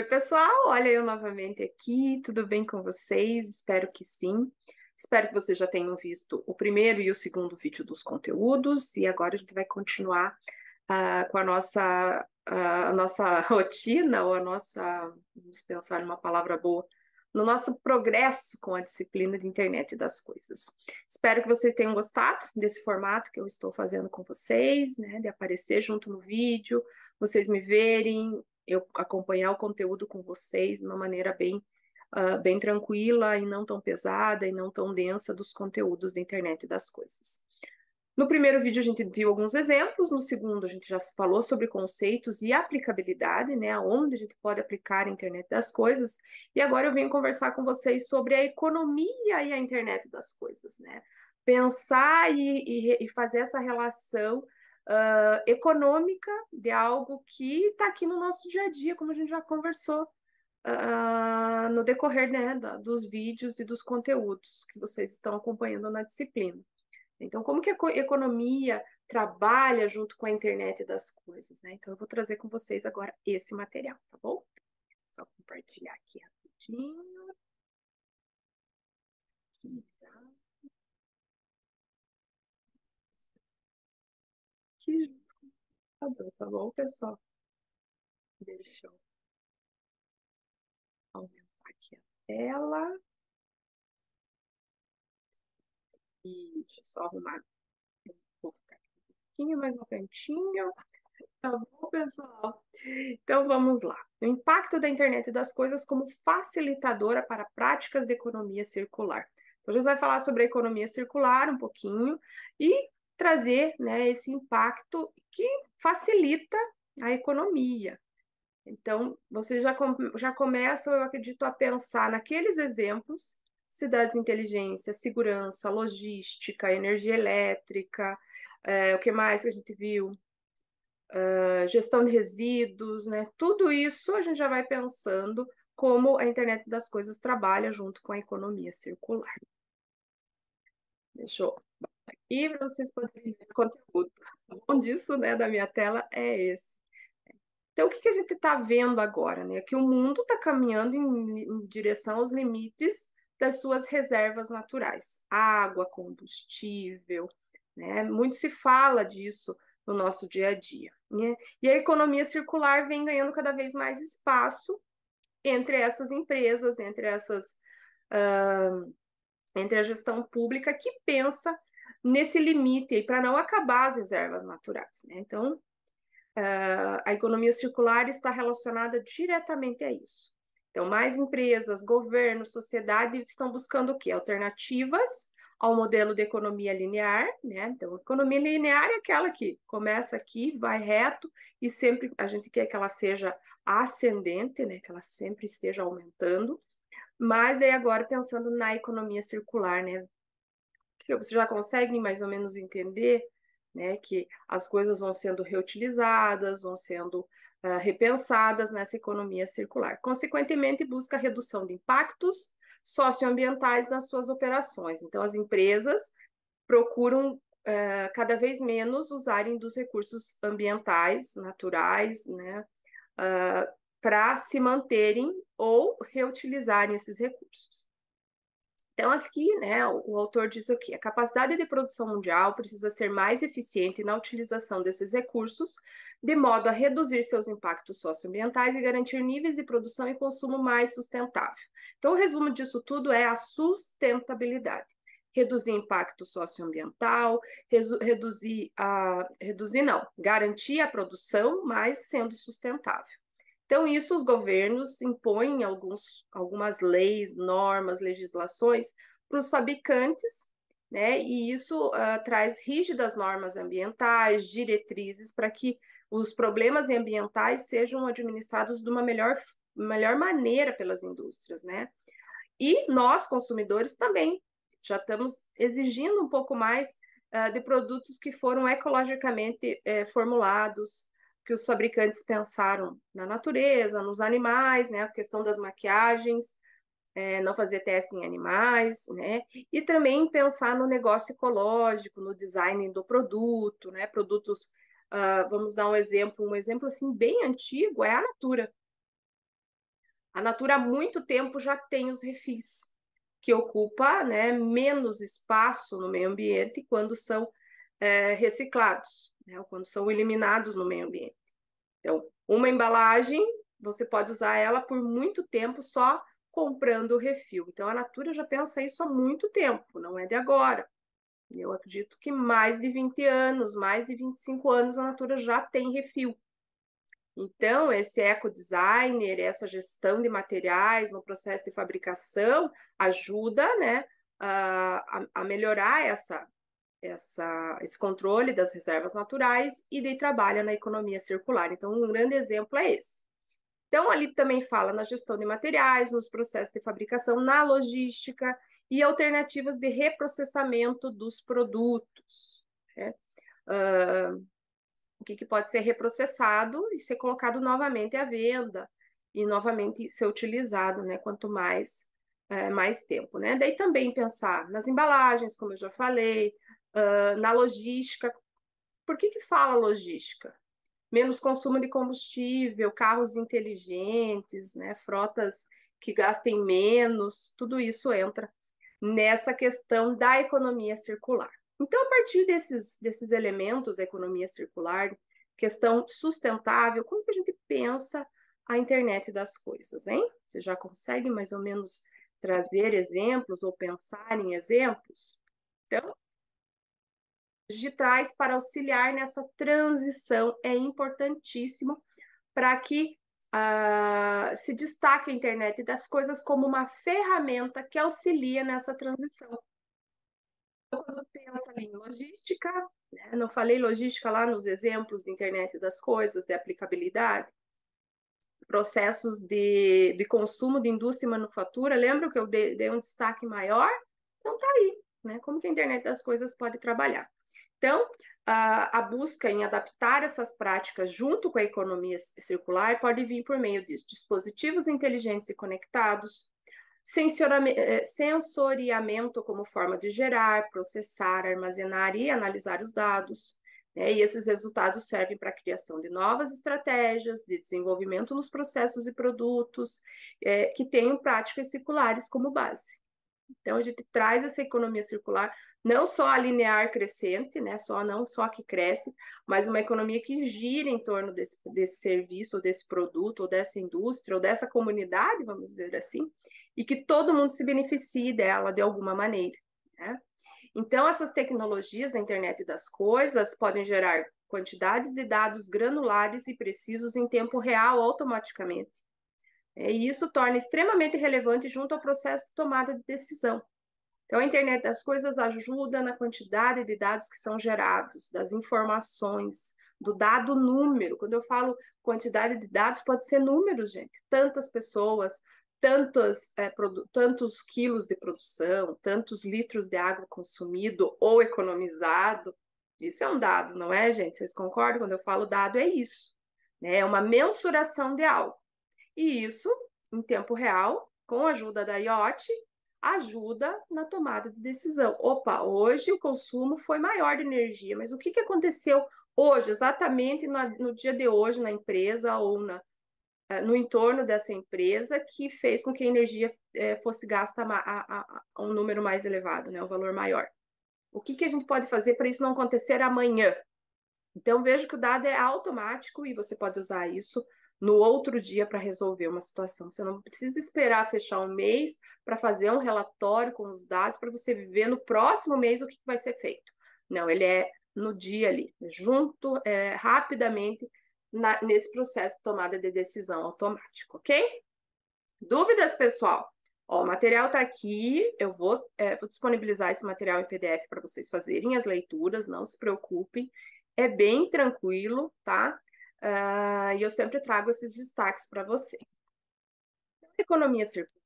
Oi, pessoal, olha eu novamente aqui, tudo bem com vocês? Espero que sim. Espero que vocês já tenham visto o primeiro e o segundo vídeo dos conteúdos, e agora a gente vai continuar uh, com a nossa, uh, a nossa rotina, ou a nossa, vamos pensar numa palavra boa, no nosso progresso com a disciplina de internet das coisas. Espero que vocês tenham gostado desse formato que eu estou fazendo com vocês, né, de aparecer junto no vídeo, vocês me verem, eu acompanhar o conteúdo com vocês de uma maneira bem, uh, bem tranquila e não tão pesada e não tão densa dos conteúdos da internet e das coisas. No primeiro vídeo a gente viu alguns exemplos, no segundo a gente já falou sobre conceitos e aplicabilidade, né, onde a gente pode aplicar a internet das coisas, e agora eu venho conversar com vocês sobre a economia e a internet das coisas, né, pensar e, e, e fazer essa relação uh, econômica de algo que está aqui no nosso dia a dia, como a gente já conversou uh, no decorrer né, da, dos vídeos e dos conteúdos que vocês estão acompanhando na disciplina. Então, como que a economia trabalha junto com a internet das coisas, né? Então, eu vou trazer com vocês agora esse material, tá bom? Só compartilhar aqui rapidinho. Aqui. o computador, tá bom, tá pessoal? Deixa eu aumentar aqui a tela. E deixa eu só arrumar. Vou ficar aqui um pouquinho mais no cantinho. Tá bom, pessoal? Então vamos lá. O impacto da internet das coisas como facilitadora para práticas de economia circular. Então, a gente vai falar sobre a economia circular um pouquinho e trazer né, esse impacto que facilita a economia. Então, vocês já, com, já começam, eu acredito, a pensar naqueles exemplos: cidades inteligência, segurança, logística, energia elétrica, é, o que mais que a gente viu? Uh, gestão de resíduos, né? Tudo isso a gente já vai pensando como a internet das coisas trabalha junto com a economia circular. Deixa eu e vocês poderem ver o conteúdo. bom disso, né, da minha tela é esse. Então, o que, que a gente está vendo agora? Né? Que o mundo está caminhando em, em direção aos limites das suas reservas naturais, água, combustível, né? Muito se fala disso no nosso dia a dia. Né? E a economia circular vem ganhando cada vez mais espaço entre essas empresas, entre essas, uh, entre a gestão pública que pensa nesse limite aí para não acabar as reservas naturais. Né? Então, uh, a economia circular está relacionada diretamente a isso. Então, mais empresas, governo, sociedade estão buscando o quê? Alternativas ao modelo de economia linear, né? Então, economia linear é aquela que começa aqui, vai reto e sempre a gente quer que ela seja ascendente, né? Que ela sempre esteja aumentando. Mas daí agora pensando na economia circular, né? Você já consegue mais ou menos entender né, que as coisas vão sendo reutilizadas, vão sendo uh, repensadas nessa economia circular. Consequentemente, busca redução de impactos socioambientais nas suas operações. Então, as empresas procuram uh, cada vez menos usarem dos recursos ambientais, naturais, né, uh, ah, para se manterem ou reutilizarem esses recursos. Então, aqui, né, o autor diz o quê? A capacidade de produção mundial precisa ser mais eficiente na utilização desses recursos, de modo a reduzir seus impactos socioambientais e garantir níveis de produção e consumo mais sustentável. Então, o resumo disso tudo é a sustentabilidade. Reduzir impacto socioambiental, reduzir a. reduzir não, garantir a produção, mas sendo sustentável. Então, isso os governos impõem alguns, algumas leis, normas, legislações para os fabricantes, né? E isso uh, traz rígidas normas ambientais, diretrizes para que os problemas ambientais sejam administrados de uma melhor, melhor maneira pelas indústrias, né? E nós, consumidores, também já estamos exigindo um pouco mais uh, de produtos que foram ecologicamente eh, formulados, que os fabricantes pensaram na natureza, nos animais, né? A questão das maquiagens, é, não fazer teste em animais, né? E também pensar no negócio ecológico, no design do produto, né? Produtos, uh, vamos dar um exemplo, um exemplo assim bem antigo é a Natura. A Natura há muito tempo já tem os refis, que ocupa né, menos espaço no meio ambiente quando são é, reciclados, né, quando são eliminados no meio ambiente. Então, uma embalagem, você pode usar ela por muito tempo só comprando o refil. Então, a Natura já pensa isso há muito tempo, não é de agora. Eu acredito que mais de 20 anos, mais de 25 anos, a Natura já tem refil. Então, esse eco-designer, essa gestão de materiais no processo de fabricação ajuda né, a, a melhorar essa, essa, esse controle das reservas naturais e daí trabalha na economia circular. Então, um grande exemplo é esse. Então, ali também fala na gestão de materiais, nos processos de fabricação, na logística e alternativas de reprocessamento dos produtos. Né? Uh, o que, que pode ser reprocessado e ser colocado novamente à venda e novamente ser utilizado, né? Quanto mais é, mais tempo, né? Daí também pensar nas embalagens, como eu já falei, uh, na logística. Por que, que fala logística? Menos consumo de combustível, carros inteligentes, né, frotas que gastem menos, tudo isso entra nessa questão da economia circular. Então, a partir desses, desses elementos da economia circular, questão sustentável, como que a gente pensa a internet das coisas, hein? Você já consegue mais ou menos trazer exemplos ou pensar em exemplos? Então, digitais para auxiliar nessa transição é importantíssimo para que uh, se destaque a internet das coisas como uma ferramenta que auxilia nessa transição. Então, quando pensa em logística, né? não falei logística lá nos exemplos de internet das coisas, de aplicabilidade, processos de, de consumo de indústria e manufatura, lembra que eu dei, dei um destaque maior? Então tá aí, né? Como que a internet das coisas pode trabalhar? Então, a, busca em adaptar essas práticas junto com a economia circular pode vir por meio de dispositivos inteligentes e conectados, eh, sensoriamento como forma de gerar, processar, armazenar e analisar os dados. Né? E esses resultados servem para a criação de novas estratégias de desenvolvimento nos processos e produtos é, que tenham práticas circulares como base. Então a gente traz essa economia circular, não só a linear crescente, né, só não só que cresce, mas uma economia que gira em torno desse, desse serviço, ou desse produto, ou dessa indústria, ou dessa comunidade, vamos dizer assim, e que todo mundo se beneficie dela de alguma maneira. Né? Então essas tecnologias da internet das coisas podem gerar quantidades de dados granulares e precisos em tempo real automaticamente é, e isso torna extremamente relevante junto ao processo de tomada de decisão. Então, a internet das coisas ajuda na quantidade de dados que são gerados, das informações, do dado número. Quando eu falo quantidade de dados, pode ser números, gente. Tantas pessoas, tantos, é, tantos quilos de produção, tantos litros de água consumido ou economizado. Isso é um dado, não é, gente? Vocês concordam? Quando eu falo dado, é isso. Né? É uma mensuração de algo. E isso, em tempo real, com a ajuda da IoT, ajuda na tomada de decisão. Opa, hoje o consumo foi maior de energia, mas o que, que aconteceu hoje, exatamente no dia de hoje, na empresa ou na, eh, no entorno dessa empresa, que fez com que a energia eh, fosse gasta a, a, a, um número mais elevado, né, um valor maior? O que, que a gente pode fazer para isso não acontecer amanhã? Então, vejo que o dado é automático e você pode usar isso no outro dia para resolver uma situação. Você não precisa esperar fechar um mês para fazer um relatório com os dados para você viver no próximo mês o que vai ser feito. Não, ele é no dia ali, junto, é, rapidamente, na, nesse processo de tomada de decisão automático, ok? Dúvidas, pessoal? Ó, o material está aqui, eu vou, é, vou disponibilizar esse material em PDF para vocês fazerem as leituras, não se preocupem, é bem tranquilo, tá? Uh, e eu sempre trago esses destaques para você. Economia circular.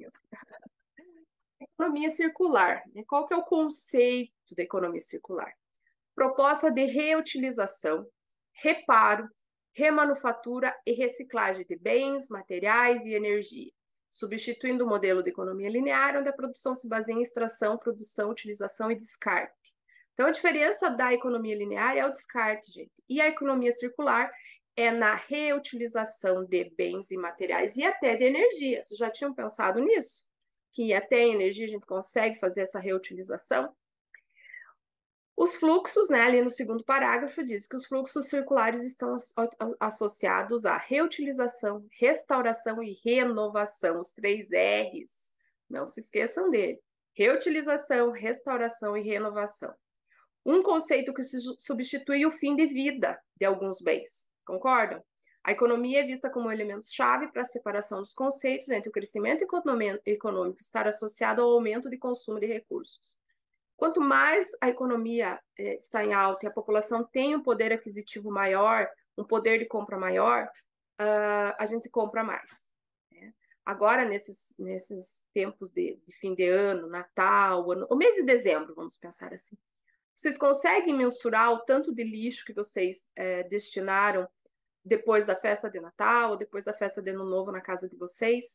Economia circular. Né? Qual que é o conceito da economia circular? Proposta de reutilização, reparo, remanufatura e reciclagem de bens, materiais e energia, substituindo o modelo de economia linear, onde a produção se baseia em extração, produção, utilização e descarte. Então, a diferença da economia linear é o descarte, gente. E a economia circular é na reutilização de bens e materiais e até de energia. Vocês já tinham pensado nisso? Que até a energia a gente consegue fazer essa reutilização? Os fluxos, né, ali no segundo parágrafo, diz que os fluxos circulares estão associados à reutilização, restauração e renovação, os três R's. Não se esqueçam dele: reutilização, restauração e renovação. Um conceito que substitui o fim de vida de alguns bens, concordam? A economia é vista como um elemento-chave para a separação dos conceitos entre o crescimento econômico estar associado ao aumento de consumo de recursos. Quanto mais a economia eh, está em alta e a população tem um poder aquisitivo maior, um poder de compra maior, uh, a gente compra mais. Né? Agora, nesses, nesses tempos de, de fim de ano, Natal, ano, o mês de dezembro, vamos pensar assim, vocês conseguem mensurar o tanto de lixo que vocês é, destinaram depois da festa de Natal, ou depois da festa de Ano Novo na casa de vocês?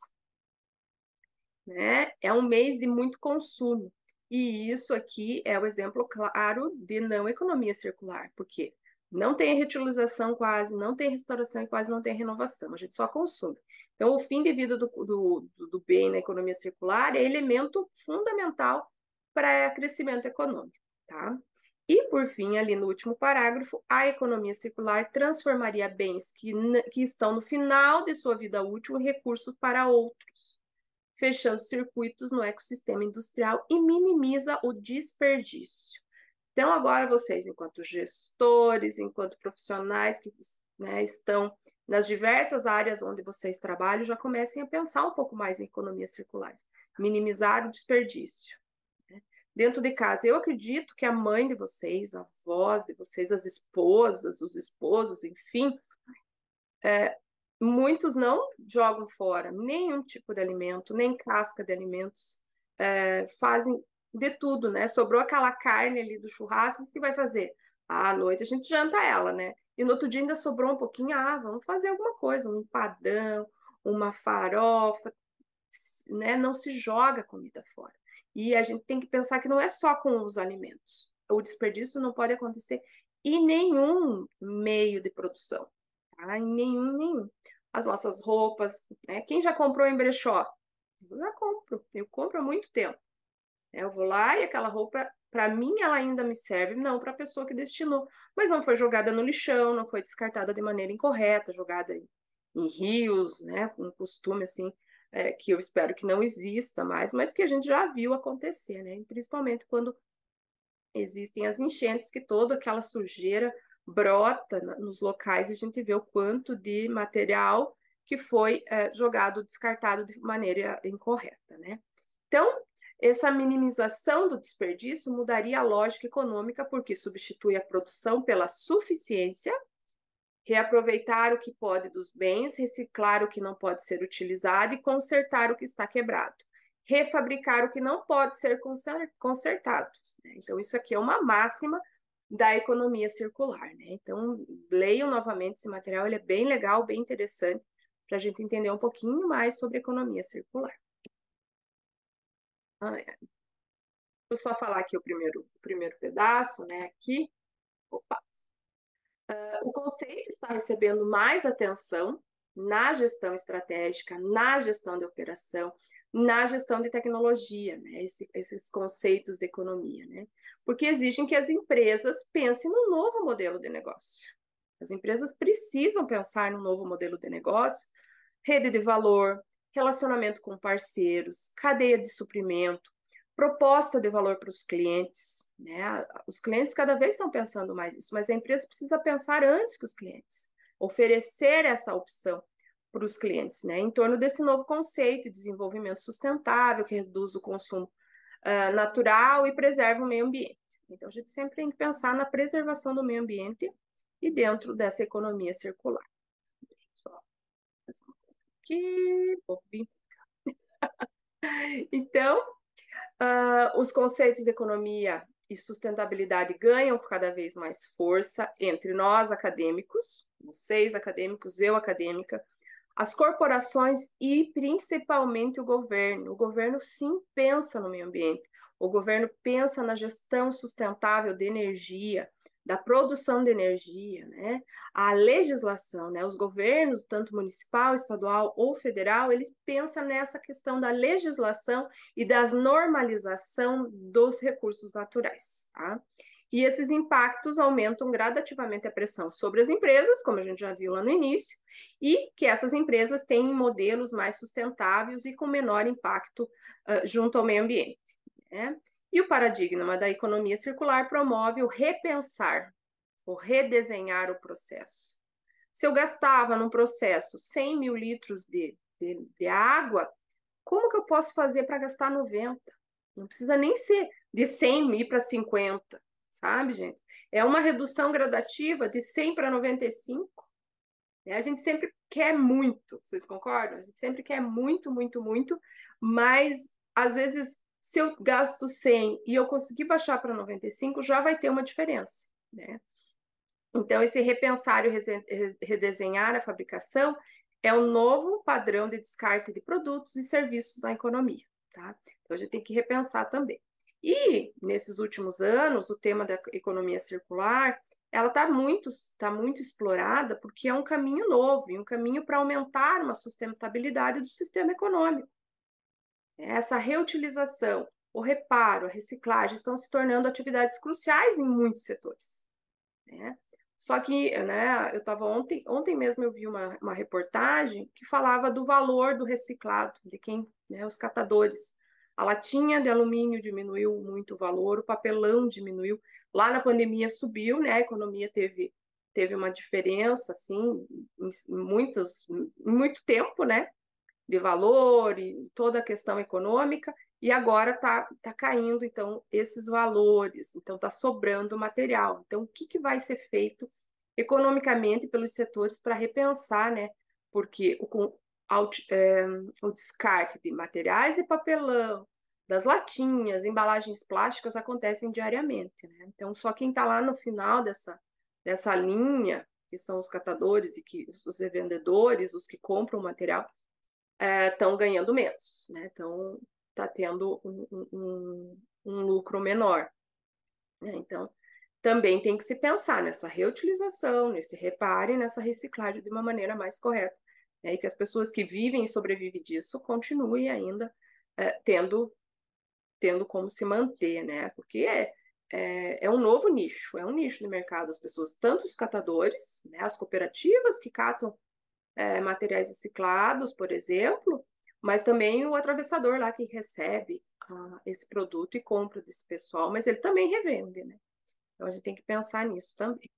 Né? É um mês de muito consumo. E isso aqui é o exemplo claro de não economia circular, porque não tem reutilização quase, não tem restauração e quase não tem renovação, a gente só consome. Então, o fim de vida do, do, do bem na economia circular é elemento fundamental para crescimento econômico, tá? E, por fim, ali no último parágrafo, a economia circular transformaria bens que, que estão no final de sua vida útil em recursos para outros, fechando circuitos no ecossistema industrial e minimiza o desperdício. Então, agora vocês, enquanto gestores, enquanto profissionais que né, estão nas diversas áreas onde vocês trabalham, já comecem a pensar um pouco mais em economia circular, minimizar o desperdício dentro de casa. Eu acredito que a mãe de vocês, a avós de vocês, as esposas, os esposos, enfim, é, muitos não jogam fora nenhum tipo de alimento, nem casca de alimentos, é, fazem de tudo, né? Sobrou aquela carne ali do churrasco, o que vai fazer? À noite a gente janta ela, né? E no outro dia ainda sobrou um pouquinho, ah, vamos fazer alguma coisa, um empadão, uma farofa, né? Não se joga comida fora. E a gente tem que pensar que não é só com os alimentos. O desperdício não pode acontecer em nenhum meio de produção, tá? em nenhum, nenhum. As nossas roupas, né? quem já comprou em brechó? Eu já compro, eu compro há muito tempo. É, eu vou lá e aquela roupa, para mim, ela ainda me serve, não para a pessoa que destinou, mas não foi jogada no lixão, não foi descartada de maneira incorreta, jogada em, em rios, né? um costume assim é, que eu espero que não exista mais, mas que a gente já viu acontecer, né? principalmente quando existem as enchentes, que toda aquela sujeira brota nos locais e a gente vê o quanto de material que foi é, jogado, descartado de maneira incorreta. Né? Então, essa minimização do desperdício mudaria a lógica econômica, porque substitui a produção pela suficiência reaproveitar o que pode dos bens, reciclar o que não pode ser utilizado e consertar o que está quebrado, refabricar o que não pode ser consertado. Né? Então, isso aqui é uma máxima da economia circular. Né? Então, leiam novamente esse material, ele é bem legal, bem interessante, para a gente entender um pouquinho mais sobre economia circular. Ah, é. Vou só falar aqui o primeiro, o primeiro pedaço, né? Aqui. Uh, o conceito está recebendo mais atenção na gestão estratégica, na gestão de operação, na gestão de tecnologia, né? Esse, esses conceitos de economia, né? porque exigem que as empresas pensem num novo modelo de negócio. As empresas precisam pensar num novo modelo de negócio, rede de valor, relacionamento com parceiros, cadeia de suprimento, proposta de valor para os clientes. Né? Os clientes cada vez estão pensando mais isso, mas a empresa precisa pensar antes que os clientes, oferecer essa opção para os clientes, né? em torno desse novo conceito de desenvolvimento sustentável, que reduz o consumo uh, natural e preserva o meio ambiente. Então, a gente sempre tem que pensar na preservação do meio ambiente e dentro dessa economia circular. Deixa eu só fazer uma coisa aqui. então, Uh, os conceitos de economia e sustentabilidade ganham cada vez mais força entre nós acadêmicos, vocês acadêmicos, eu acadêmica, as corporações e principalmente o governo. O governo sim pensa no meio ambiente, o governo pensa na gestão sustentável de energia, da produção de energia, né? A legislação, né? Os governos, tanto municipal, estadual ou federal, eles pensam nessa questão da legislação e das normalização dos recursos naturais, tá? E esses impactos aumentam gradativamente a pressão sobre as empresas, como a gente já viu lá no início, e que essas empresas têm modelos mais sustentáveis e com menor impacto uh, junto ao meio ambiente. Né? E o paradigma da economia circular promove o repensar, o redesenhar o processo. Se eu gastava num processo 100 mil litros de, de, de água, como que eu posso fazer para gastar 90? Não precisa nem ser de 100 mil para 50, sabe, gente? É uma redução gradativa de 100 para 95. A gente sempre quer muito, vocês concordam? A gente sempre quer muito, muito, muito, mas às vezes se eu gasto 100 e eu conseguir baixar para 95, já vai ter uma diferença, né? Então, esse repensar e redesenhar a fabricação é o um novo padrão de descarte de produtos e serviços na economia, tá? Então, a gente tem que repensar também. E, nesses últimos anos, o tema da economia circular, ela está muito, tá muito explorada porque é um caminho novo, e um caminho para aumentar uma sustentabilidade do sistema econômico essa reutilização, o reparo, a reciclagem estão se tornando atividades cruciais em muitos setores. Né? Só que, né, eu estava ontem, ontem mesmo eu vi uma, uma reportagem que falava do valor do reciclado, de quem, né, os catadores. A latinha de alumínio diminuiu muito o valor, o papelão diminuiu. Lá na pandemia subiu, né, a economia teve, teve uma diferença, assim, em, muitos, em muito tempo, né, de valor e toda a questão econômica, e agora está tá caindo, então, esses valores, então está sobrando material. Então, o que, que vai ser feito economicamente pelos setores para repensar, né? Porque o, é, o descarte de materiais e papelão, das latinhas, embalagens plásticas acontecem diariamente, né? Então, só quem está lá no final dessa, dessa linha, que são os catadores e que os revendedores, os que compram o material, estão eh, é, ganhando menos, né? Então está tendo um, um, um, lucro menor. Né? Então também tem que se pensar nessa reutilização, nesse repare, nessa reciclagem de uma maneira mais correta. Né? E que as pessoas que vivem e sobrevivem disso continuem ainda é, tendo tendo como se manter, né? Porque é, é, é, um novo nicho, é um nicho de mercado. As pessoas, tanto os catadores, né, as cooperativas que catam é, materiais reciclados, por exemplo, mas também o atravessador lá que recebe ah, esse produto e compra desse pessoal, mas ele também revende, né? Então a gente tem que pensar nisso também.